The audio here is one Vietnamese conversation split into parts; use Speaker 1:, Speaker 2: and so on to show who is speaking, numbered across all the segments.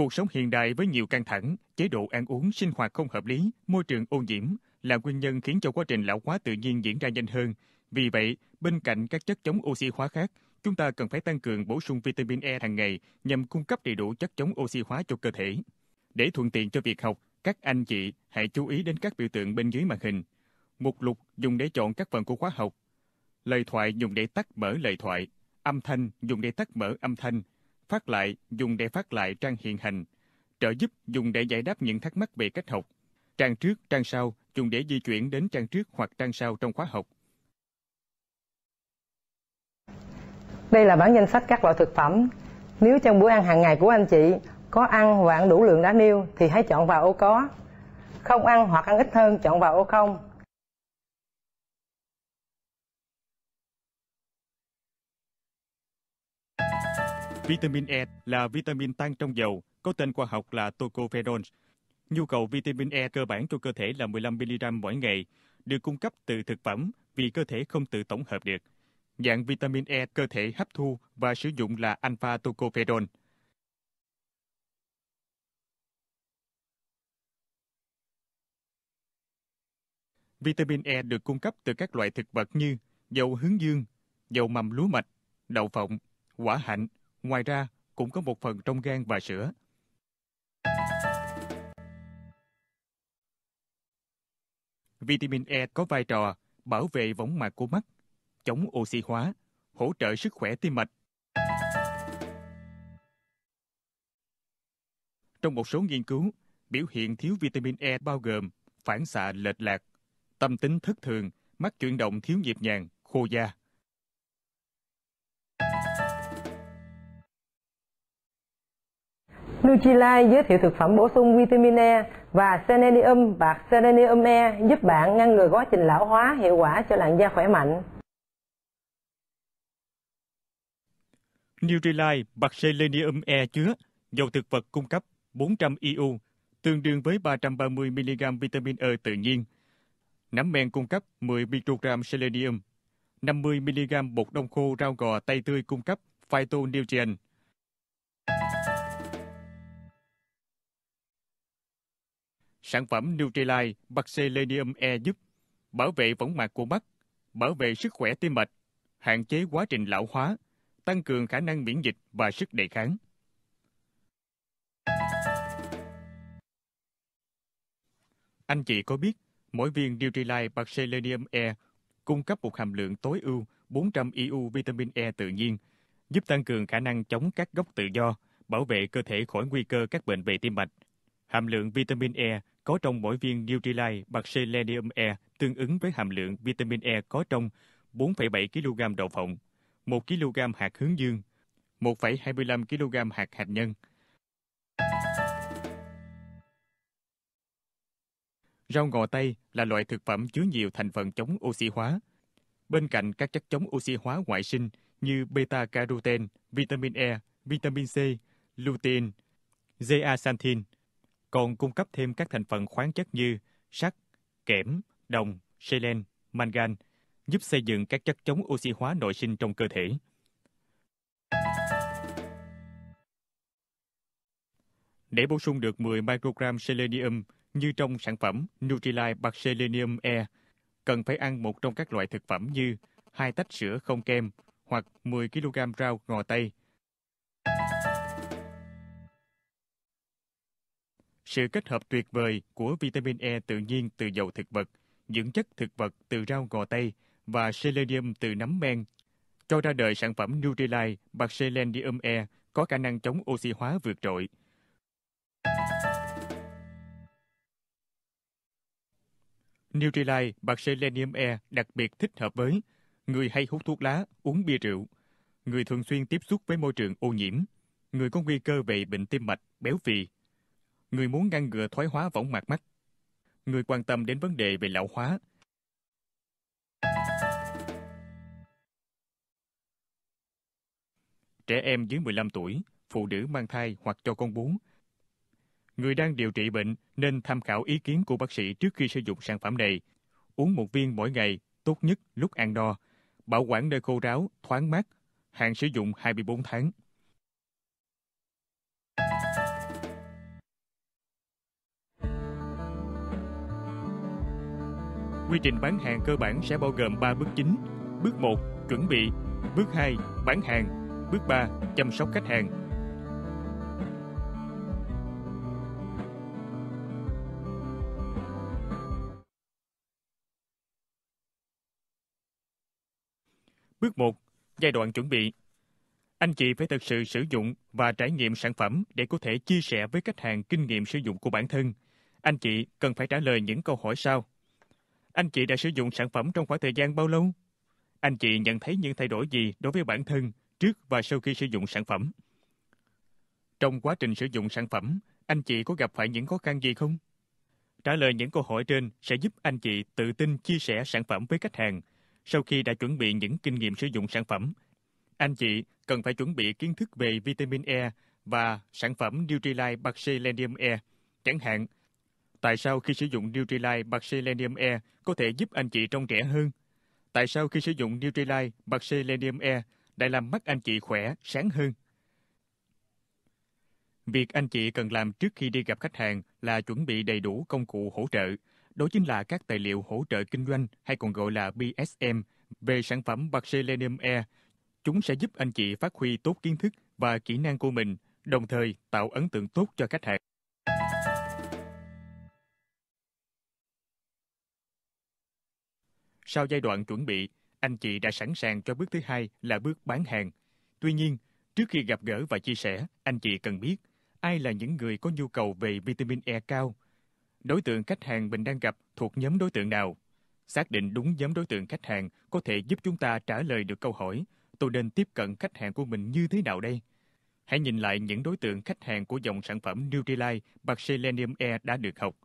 Speaker 1: Cuộc sống hiện đại với nhiều căng thẳng, chế độ ăn uống, sinh hoạt không hợp lý, môi trường ô nhiễm là nguyên nhân khiến cho quá trình lão hóa tự nhiên diễn ra nhanh hơn. Vì vậy, bên cạnh các chất chống oxy hóa khác, chúng ta cần phải tăng cường bổ sung vitamin E hàng ngày nhằm cung cấp đầy đủ chất chống oxy hóa cho cơ thể. Để thuận tiện cho việc học, các anh chị hãy chú ý đến các biểu tượng bên dưới màn hình. Mục lục dùng để chọn các phần của khóa học. Lời thoại dùng để tắt mở lời thoại. Âm thanh dùng để tắt mở âm thanh phát lại dùng để phát lại trang hiện hành, trợ giúp dùng để giải đáp những thắc mắc về cách học, trang trước, trang sau dùng để di chuyển đến trang trước hoặc trang sau trong khóa học. Đây là bản danh sách các loại thực phẩm. Nếu trong bữa ăn hàng ngày của anh chị có ăn và ăn đủ lượng đã nêu thì hãy chọn vào ô có. Không ăn hoặc ăn ít hơn chọn vào ô không. Vitamin E là vitamin tan trong dầu, có tên khoa học là tocopherol. Nhu cầu vitamin E cơ bản cho cơ thể là 15 mg mỗi ngày, được cung cấp từ thực phẩm vì cơ thể không tự tổng hợp được. Dạng vitamin E cơ thể hấp thu và sử dụng là alpha tocopherol. Vitamin E được cung cấp từ các loại thực vật như dầu hướng dương, dầu mầm lúa mạch, đậu phộng, quả hạnh, Ngoài ra, cũng có một phần trong gan và sữa. Vitamin E có vai trò bảo vệ võng mạc của mắt, chống oxy hóa, hỗ trợ sức khỏe tim mạch. Trong một số nghiên cứu, biểu hiện thiếu vitamin E bao gồm phản xạ lệch lạc, tâm tính thất thường, mắt chuyển động thiếu nhịp nhàng, khô da. Nutrilite giới thiệu thực phẩm bổ sung vitamin E và selenium và selenium E giúp bạn ngăn ngừa quá trình lão hóa hiệu quả cho làn da khỏe mạnh. Nutrilite bạc selenium E chứa dầu thực vật cung cấp 400 IU, tương đương với 330 mg vitamin E tự nhiên. Nấm men cung cấp 10 microgram selenium, 50 mg bột đông khô rau gò tây tươi cung cấp phytonutrient Sản phẩm Nutrilite Bacillenium E giúp bảo vệ võng mạc của mắt, bảo vệ sức khỏe tim mạch, hạn chế quá trình lão hóa, tăng cường khả năng miễn dịch và sức đề kháng. Anh chị có biết mỗi viên Nutrilite Bacillenium E cung cấp một hàm lượng tối ưu 400 IU vitamin E tự nhiên, giúp tăng cường khả năng chống các gốc tự do, bảo vệ cơ thể khỏi nguy cơ các bệnh về tim mạch. Hàm lượng vitamin E có trong mỗi viên Nutrilite bạc Selenium E tương ứng với hàm lượng vitamin E có trong 4,7 kg đậu phộng, 1 kg hạt hướng dương, 1,25 kg hạt hạt nhân. Rau ngò tây là loại thực phẩm chứa nhiều thành phần chống oxy hóa. Bên cạnh các chất chống oxy hóa ngoại sinh như beta-carotene, vitamin E, vitamin C, lutein, zeaxanthin, còn cung cấp thêm các thành phần khoáng chất như sắt, kẽm, đồng, selen, mangan, giúp xây dựng các chất chống oxy hóa nội sinh trong cơ thể. Để bổ sung được 10 microgram selenium như trong sản phẩm Nutrilite bạc Selenium E, cần phải ăn một trong các loại thực phẩm như hai tách sữa không kem hoặc 10 kg rau ngò tây, Sự kết hợp tuyệt vời của vitamin E tự nhiên từ dầu thực vật, dưỡng chất thực vật từ rau gò tây và selenium từ nấm men cho ra đời sản phẩm Nutrilite bạc selenium E có khả năng chống oxy hóa vượt trội. Nutrilite bạc selenium E đặc biệt thích hợp với người hay hút thuốc lá, uống bia rượu, người thường xuyên tiếp xúc với môi trường ô nhiễm, người có nguy cơ về bệnh tim mạch, béo phì, người muốn ngăn ngừa thoái hóa võng mạc mắt, người quan tâm đến vấn đề về lão hóa. Trẻ em dưới 15 tuổi, phụ nữ mang thai hoặc cho con bú. Người đang điều trị bệnh nên tham khảo ý kiến của bác sĩ trước khi sử dụng sản phẩm này. Uống một viên mỗi ngày, tốt nhất lúc ăn no. Bảo quản nơi khô ráo, thoáng mát. Hạn sử dụng 24 tháng. Quy trình bán hàng cơ bản sẽ bao gồm 3 bước chính. Bước 1, chuẩn bị. Bước 2, bán hàng. Bước 3, chăm sóc khách hàng. Bước 1, giai đoạn chuẩn bị. Anh chị phải thực sự sử dụng và trải nghiệm sản phẩm để có thể chia sẻ với khách hàng kinh nghiệm sử dụng của bản thân. Anh chị cần phải trả lời những câu hỏi sau. Anh chị đã sử dụng sản phẩm trong khoảng thời gian bao lâu? Anh chị nhận thấy những thay đổi gì đối với bản thân trước và sau khi sử dụng sản phẩm? Trong quá trình sử dụng sản phẩm, anh chị có gặp phải những khó khăn gì không? Trả lời những câu hỏi trên sẽ giúp anh chị tự tin chia sẻ sản phẩm với khách hàng. Sau khi đã chuẩn bị những kinh nghiệm sử dụng sản phẩm, anh chị cần phải chuẩn bị kiến thức về vitamin E và sản phẩm Nutrilite Baxelanium E. Chẳng hạn, Tại sao khi sử dụng Nutrilite Selenium E có thể giúp anh chị trông trẻ hơn? Tại sao khi sử dụng Nutrilite Selenium E lại làm mắt anh chị khỏe, sáng hơn? Việc anh chị cần làm trước khi đi gặp khách hàng là chuẩn bị đầy đủ công cụ hỗ trợ. Đó chính là các tài liệu hỗ trợ kinh doanh hay còn gọi là BSM về sản phẩm Bạc Selenium E. Chúng sẽ giúp anh chị phát huy tốt kiến thức và kỹ năng của mình, đồng thời tạo ấn tượng tốt cho khách hàng. Sau giai đoạn chuẩn bị, anh chị đã sẵn sàng cho bước thứ hai là bước bán hàng. Tuy nhiên, trước khi gặp gỡ và chia sẻ, anh chị cần biết ai là những người có nhu cầu về vitamin E cao. Đối tượng khách hàng mình đang gặp thuộc nhóm đối tượng nào? Xác định đúng nhóm đối tượng khách hàng có thể giúp chúng ta trả lời được câu hỏi tôi nên tiếp cận khách hàng của mình như thế nào đây? Hãy nhìn lại những đối tượng khách hàng của dòng sản phẩm Nutrilite bạc Selenium E đã được học.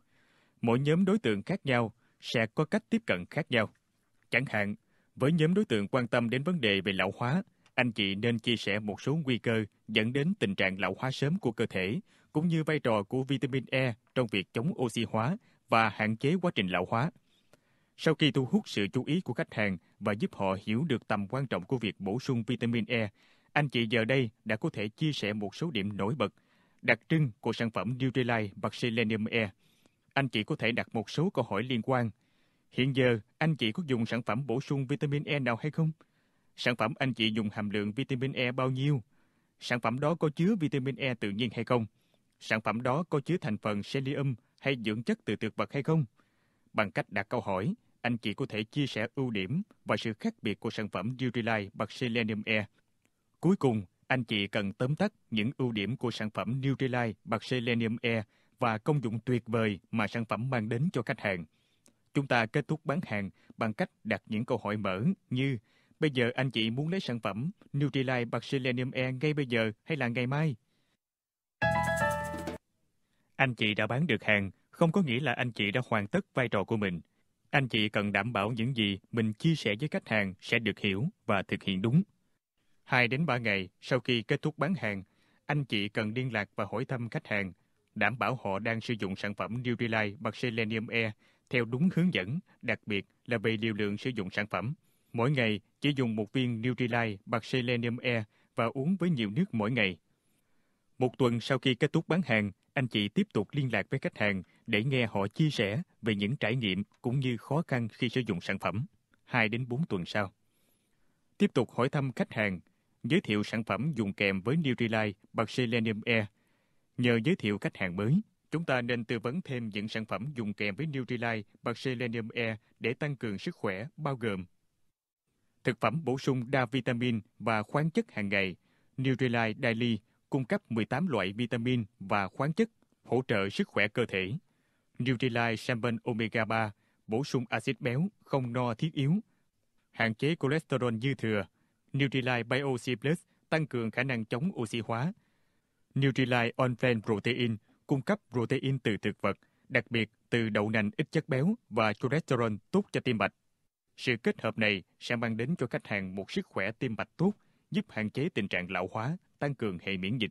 Speaker 1: Mỗi nhóm đối tượng khác nhau sẽ có cách tiếp cận khác nhau. Chẳng hạn, với nhóm đối tượng quan tâm đến vấn đề về lão hóa, anh chị nên chia sẻ một số nguy cơ dẫn đến tình trạng lão hóa sớm của cơ thể, cũng như vai trò của vitamin E trong việc chống oxy hóa và hạn chế quá trình lão hóa. Sau khi thu hút sự chú ý của khách hàng và giúp họ hiểu được tầm quan trọng của việc bổ sung vitamin E, anh chị giờ đây đã có thể chia sẻ một số điểm nổi bật, đặc trưng của sản phẩm Nutrilite Selenium E. Anh chị có thể đặt một số câu hỏi liên quan – Hiện giờ, anh chị có dùng sản phẩm bổ sung vitamin E nào hay không? Sản phẩm anh chị dùng hàm lượng vitamin E bao nhiêu? Sản phẩm đó có chứa vitamin E tự nhiên hay không? Sản phẩm đó có chứa thành phần selenium hay dưỡng chất từ thực vật hay không? Bằng cách đặt câu hỏi, anh chị có thể chia sẻ ưu điểm và sự khác biệt của sản phẩm Nutrilite bằng Selenium E. Cuối cùng, anh chị cần tóm tắt những ưu điểm của sản phẩm Nutrilite bằng Selenium E và công dụng tuyệt vời mà sản phẩm mang đến cho khách hàng. Chúng ta kết thúc bán hàng bằng cách đặt những câu hỏi mở như Bây giờ anh chị muốn lấy sản phẩm Nutrilite bạc Selenium E ngay bây giờ hay là ngày mai? Anh chị đã bán được hàng, không có nghĩa là anh chị đã hoàn tất vai trò của mình. Anh chị cần đảm bảo những gì mình chia sẻ với khách hàng sẽ được hiểu và thực hiện đúng. 2 đến 3 ngày sau khi kết thúc bán hàng, anh chị cần liên lạc và hỏi thăm khách hàng, đảm bảo họ đang sử dụng sản phẩm Nutrilite bạc Selenium E theo đúng hướng dẫn, đặc biệt là về liều lượng sử dụng sản phẩm. Mỗi ngày chỉ dùng một viên Nutrilite bạc Selenium E và uống với nhiều nước mỗi ngày. Một tuần sau khi kết thúc bán hàng, anh chị tiếp tục liên lạc với khách hàng để nghe họ chia sẻ về những trải nghiệm cũng như khó khăn khi sử dụng sản phẩm. 2 đến 4 tuần sau. Tiếp tục hỏi thăm khách hàng, giới thiệu sản phẩm dùng kèm với Nutrilite bạc Selenium E. Nhờ giới thiệu khách hàng mới, Chúng ta nên tư vấn thêm những sản phẩm dùng kèm với Nutrilite và Selenium E để tăng cường sức khỏe, bao gồm thực phẩm bổ sung đa vitamin và khoáng chất hàng ngày. Nutrilite Daily cung cấp 18 loại vitamin và khoáng chất hỗ trợ sức khỏe cơ thể. Nutrilite Sampen Omega 3 bổ sung axit béo không no thiết yếu, hạn chế cholesterol dư thừa. Nutrilite Bio C+ Plus tăng cường khả năng chống oxy hóa. Nutrilite Onplan Protein cung cấp protein từ thực vật, đặc biệt từ đậu nành ít chất béo và cholesterol tốt cho tim mạch. Sự kết hợp này sẽ mang đến cho khách hàng một sức khỏe tim mạch tốt, giúp hạn chế tình trạng lão hóa, tăng cường hệ miễn dịch.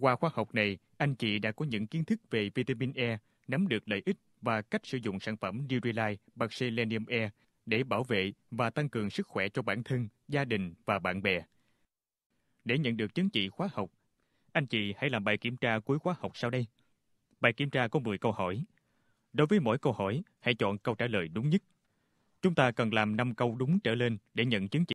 Speaker 1: Qua khóa học này, anh chị đã có những kiến thức về vitamin E, nắm được lợi ích và cách sử dụng sản phẩm Nurilife bằng Selenium E để bảo vệ và tăng cường sức khỏe cho bản thân, gia đình và bạn bè. Để nhận được chứng chỉ khóa học, anh chị hãy làm bài kiểm tra cuối khóa học sau đây. Bài kiểm tra có 10 câu hỏi. Đối với mỗi câu hỏi, hãy chọn câu trả lời đúng nhất. Chúng ta cần làm 5 câu đúng trở lên để nhận chứng chỉ